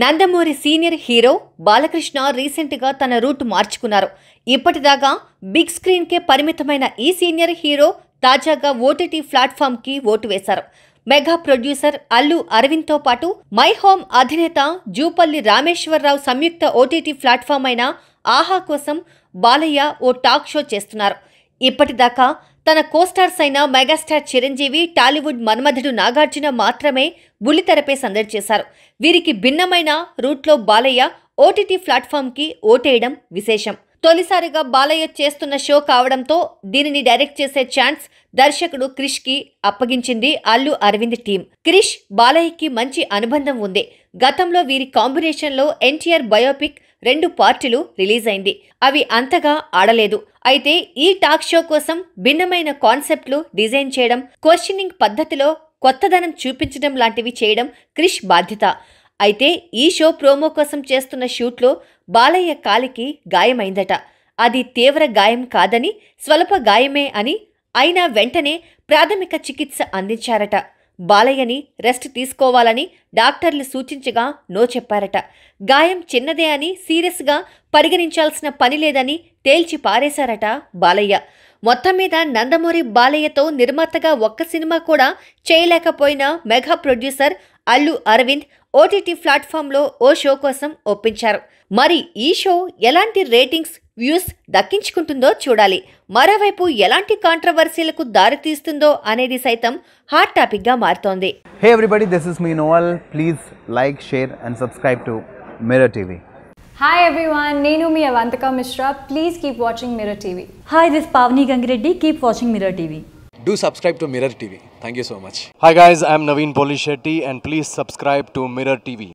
Nandamuri senior hero Balakrishna రీసెంట్గా తన route మార్చుకున్నారు ఇప్పటిదాకా బిగ్ స్క్రీన్కే పరిమితమైన ఈ సీనియర్ హీరో తాజాగా ఓటీటీ ప్లాట్ఫామ్కి ఓటు వేశారు మెగా ప్రొడ్యూసర్ అల్లు అరవింద్తో పాటు మై హోమ్ అధినేత జూపల్లి రామేశ్వరరావు సంయుక్త ఓటీటీ ప్లాట్ఫామ్ అయిన ఆహా కోసం బాలయ్య ఓ టాక్ షో చేస్తున్నారు ఇప్పటిదాకా తన కోస్టార్స్ అయిన మెగాస్టార్ చిరంజీవి టాలీవుడ్ మన్మధుడు నాగార్జున మాత్రమే బుల్లితెరపై సందడి చేశారు వీరికి భిన్నమైన రూట్లో బాలయ్య ఓటీటీ ప్లాట్ఫామ్కి ఓటేయడం విశేషం తొలిసారిగా బాలయ్య చేస్తున్న షో కావడంతో దీనిని డైరెక్ట్ చేసే ఛాన్స్ దర్శకుడు క్రిష్ కి అప్పగించింది అల్లు అరవింద్ టీం క్రిష్ బాలయ్యకి మంచి అనుబంధం ఉంది గతంలో వీరి కాంబినేషన్లో ఎన్టీఆర్ బయోపిక్ రెండు పార్టులు రిలీజ్ అయింది అవి అంతగా ఆడలేదు అయితే ఈ టాక్ షో కోసం భిన్నమైన కాన్సెప్ట్లు డిజైన్ చేయడం క్వశ్చనింగ్ పద్ధతిలో కొత్తదనం చూపించడం లాంటివి చేయడం క్రిష్ బాధ్యత అయితే ఈ షో ప్రోమో కోసం చేస్తున్న షూట్లో బాలయ్య కాలికి గాయమైందట అది తీవ్ర గాయం కాదని స్వల్ప గాయమే అని అయినా వెంటనే ప్రాథమిక చికిత్స అందించారట బాలయ్యని రెస్ట్ తీసుకోవాలని డాక్టర్లు సూచించగా నో చెప్పారట గాయం చిన్నదే అని సీరియస్గా పరిగణించాల్సిన పని లేదని తేల్చి పారేశారట బాలయ్య మొత్తం మీద నందమూరి బాలయ్యతో నిర్మాతగా ఒక్క సినిమా కూడా చేయలేకపోయిన mega producer Allu Aravind OTT ప్లాట్ఫామ్లో ఓ షో కోసం ఒప్పించారు మరి ఈ షో ఎలాంటి రేటింగ్స్ వ్యూస్ దక్కించుకుంటుందో చూడాలి మరోవైపు ఎలాంటి కాంట్రవర్సీలకు దారితీస్తుందో అనేది సైతం హాట్ టాపిక్గా మారుతోంది hey everybody this is me Noel please like share and subscribe to Mirror TV hi everyone నేను మీ Avantika Mishra please keep watching Mirror TV hi this Pavani Gangireddy keep watching Mirror TV do subscribe to Mirror TV thank you so much hi Hi guys, Naveen Naveen Polishetty and please subscribe to Mirror TV